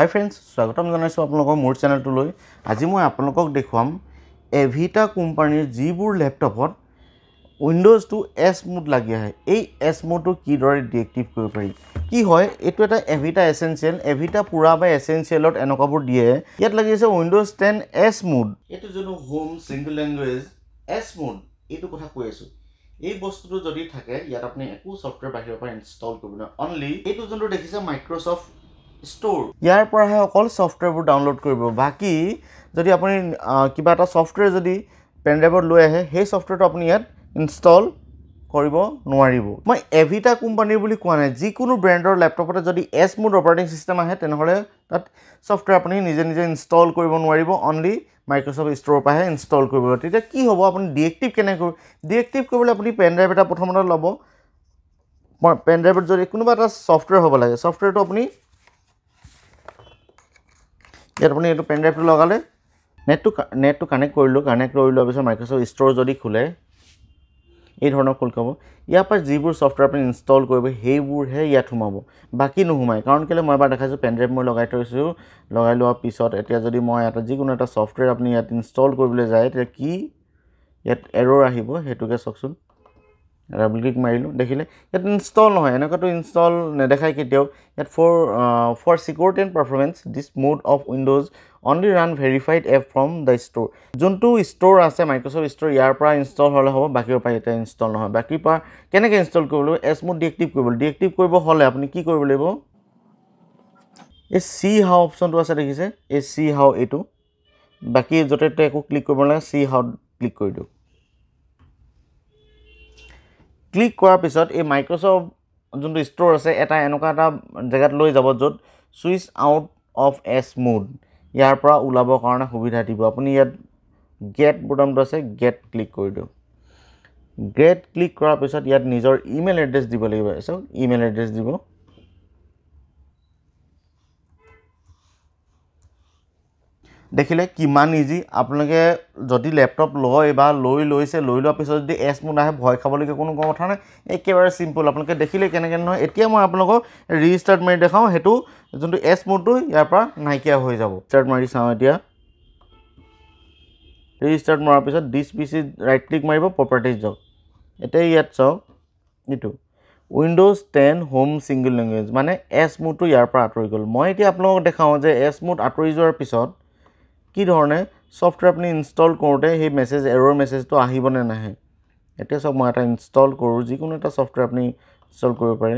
হাই friends স্বাগতম জনাইছোঁ আপোনালোকৰ মোৰ চেনেলটোলৈ আজি মই আপোনালোকক দেখুৱাম এভিটা কোম্পানীৰ যিবোৰ লেপটপত উইণ্ডোজটো এছ মোড লাগি আহে এই এছ মোডটো কিদৰে ডিএক্টিভ কৰিব পাৰি কি হয় এইটো এটা এভিটা এচেঞ্চিয়েল এভিটা পুৰা বা এচেঞ্চিয়েলত এনেকুৱাবোৰ দিয়ে ইয়াত লাগি আছে উইণ্ডোজ টেন এছ মোড এইটো যোনটো home single language S mode এইটো কথা কৈ আছোঁ এই বস্তুটো যদি থাকে ইয়াত আপুনি একো ছফ্টৱেৰ বাহিৰৰ পৰা ইনষ্টল কৰিব নোৱাৰে অনলি এইটো যোনটো দেখিছে মাইক্ৰ'ছফ্ট ষ্ট'ৰ ইয়াৰ পৰাহে অকল ছফ্টৱেৰবোৰ ডাউনলোড কৰিব বাকী যদি আপুনি কিবা এটা ছফ্টৱেৰ যদি পেন ড্ৰাইভত লৈ আহে সেই ছফ্টৱেৰটো আপুনি ইয়াত ইনষ্টল কৰিব নোৱাৰিব মই এভিটা কোম্পানীৰ বুলি কোৱা নাই যিকোনো ব্ৰেণ্ডৰ লেপটপতে যদি এছ মোড অপাৰেটিং ছিষ্টেম আহে তেনেহ'লে তাত ছফ্টৱেৰ আপুনি নিজে নিজে ইনষ্টল কৰিব নোৱাৰিব অনলি মাইক্ৰ'ছফ্ট ষ্ট'ৰৰ পৰাহে ইনষ্টল কৰিব তেতিয়া কি হ'ব আপুনি ডিএক্টিভ কেনেকৈ কৰিব ডিএক্টিভ কৰিবলৈ আপুনি পেন ড্ৰাইভ এটা প্ৰথমতে ল'ব পেন ড্ৰাইভত যদি কোনোবা এটা ছফ্টৱেৰ হ'ব লাগে ছফ্টৱেৰটো আপুনি ইয়াত আপুনি এইটো পেনড্ৰাইভটো লগালে নেটটো নেটটো কানেক্ট কৰিলোঁ কানেক্ট কৰি লোৱাৰ পিছত মাইক্ৰ'ছফ্ট ষ্ট'ৰ যদি খোলে এই ধৰণৰ খোল খাব ইয়াৰ পৰা যিবোৰ ছফ্টৱেৰ আপুনি ইনষ্টল কৰিব সেইবোৰহে ইয়াত সোমাব বাকী নোসোমায় কাৰণ কেলৈ মই এবাৰ দেখাইছোঁ পেনড্ৰাইভ মই লগাই থৈছোঁ লগাই লোৱাৰ পিছত এতিয়া যদি মই এটা যিকোনো এটা ছফ্টৱেৰ আপুনি ইয়াত ইনষ্টল কৰিবলৈ যায় তেতিয়া কি ইয়াত এৰ'ৰ আহিব সেইটোকে চাওকচোন ডাবল ক্লিক মাৰিলোঁ দেখিলে ইয়াত ইনষ্টল নহয় এনেকুৱাটো ইনষ্টল নেদেখায় কেতিয়াও ইয়াত for for secure and performance this mode of Windows only run verified app from the store যোনটো ষ্ট'ৰ আছে মাইক্ৰ'ছফ্ট ষ্ট'ৰ ইয়াৰ পৰা ইনষ্টল হ'লে হ'ব বাকীৰ পৰা এতিয়া ইনষ্টল নহয় বাকীৰ পৰা কেনেকৈ ইনষ্টল কৰিব লাগিব এছ মোড ডিএক্টিভ কৰিব লাগিব ডিএক্টিভ কৰিব হ'লে আপুনি কি কৰিব লাগিব এই চি হাও অপশ্যনটো আছে দেখিছে এই চি হাও এইটো বাকী য'তে ত'তে একো ক্লিক কৰিব নালাগে চি হাউত ক্লিক কৰি দিয়ক ক্লিক কৰাৰ পিছত এই মাইক্ৰ'ছফ্ট যোনটো ষ্ট'ৰ আছে এটা এনেকুৱা এটা জেগাত লৈ যাব য'ত switch out of S mode ইয়াৰ পৰা ওলাবৰ কাৰণে সুবিধা দিব আপুনি ইয়াত গেট বুটামটো আছে গেট ক্লিক কৰি দিওঁ গেট ক্লিক কৰাৰ পিছত ইয়াত নিজৰ ইমেইল এড্ৰেছ দিব লাগিব চাওক ইমেইল এড্ৰেছ দিব দেখিলে কিমান ইজি আপোনালোকে যদি লেপটপ লয় বা লৈ লৈছে লৈ লোৱাৰ পিছত যদি এছ মোড আহে ভয় খাবলগীয়া কোনো কথা নাই একেবাৰে চিম্পল আপোনালোকে দেখিলে কেনেকৈ নহয় এতিয়া মই আপোনালোকক ৰিষ্টাৰ্ট মাৰি দেখাওঁ সেইটো যোনটো এছ মোডটো ইয়াৰ পৰা নাইকিয়া হৈ যাব ষ্টাৰ্ট মাৰি চাওঁ এতিয়া ৰিষ্টাৰ্ট মৰাৰ পিছত ডিচ পিচি ৰাইট ক্লিক মাৰিব প্ৰপাৰ্টিজ যাওক এতিয়া ইয়াত চাওক এইটো Windows ten home single language মানে এছ মোডটো ইয়াৰ পৰা আঁতৰি গ'ল মই এতিয়া আপোনালোকক দেখাওঁ যে এছ মোড আঁতৰি যোৱাৰ পিছত কি ধৰণে ছফ্টৱেৰ আপুনি ইনষ্টল কৰোঁতে সেই মেছেজ এৰৰ মেছেজটো আহিবনে নাহে এতিয়া চাওক মই এটা ইনষ্টল কৰোঁ যিকোনো এটা ছফ্টৱেৰ আপুনি ইনষ্টল কৰিব পাৰে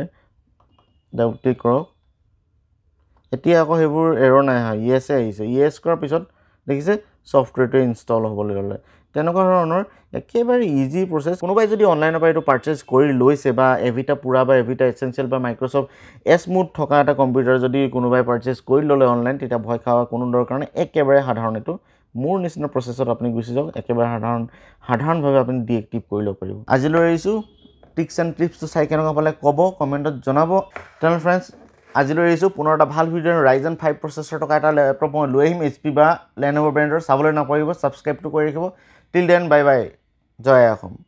ডাবল ক্লিক কৰক এতিয়া আকৌ সেইবোৰ এৰ'ৰ নাই অহা ইয়েছে আহিছে ইয়েছ কৰাৰ পিছত দেখিছে ছফ্টৱেৰটোৱে ইনষ্টল হ'বলৈ গ'লে তেনেকুৱা ধৰণৰ একেবাৰে ইজি প্ৰচেছ কোনোবাই যদি অনলাইনৰ পৰা এইটো পাৰ্চেছ কৰি লৈছে বা এভিটা পুৰা বা এভিটা এচেঞ্চিয়েল বা মাইক্ৰ'ছফ্ট এছ মুড থকা এটা কম্পিউটাৰ যদি কোনোবাই পাৰ্চেছ কৰি ল'লে অনলাইন তেতিয়া ভয় খাব কোনো দৰকাৰ নাই একেবাৰে সাধাৰণ এইটো মোৰ নিচিনা প্ৰচেছত আপুনি গুচি যাওক একেবাৰে সাধাৰণ সাধাৰণভাৱে আপুনি ডিএক্টিভ কৰি ল'ব পাৰিব আজিলৈ এৰিছোঁ টিক্স এণ্ড ট্ৰিপছটো চাই কেনেকুৱা পালে ক'ব কমেণ্টত জনাব টেল ফ্ৰেণ্ডছ আজিলৈ আহিছোঁ পুনৰ এটা ভাল ভিডিঅ' ৰাইজেন ফাইভ প্ৰচেছৰ টকা এটা লেপটপ মই লৈ আহিম এইচ পি বা লেনভ' ব্ৰেণ্ডৰ চাবলৈ নাপাহৰিব ছাবস্ক্ৰাইবটো কৰি ৰাখিব টিল দেন বাই বাই জয় অসম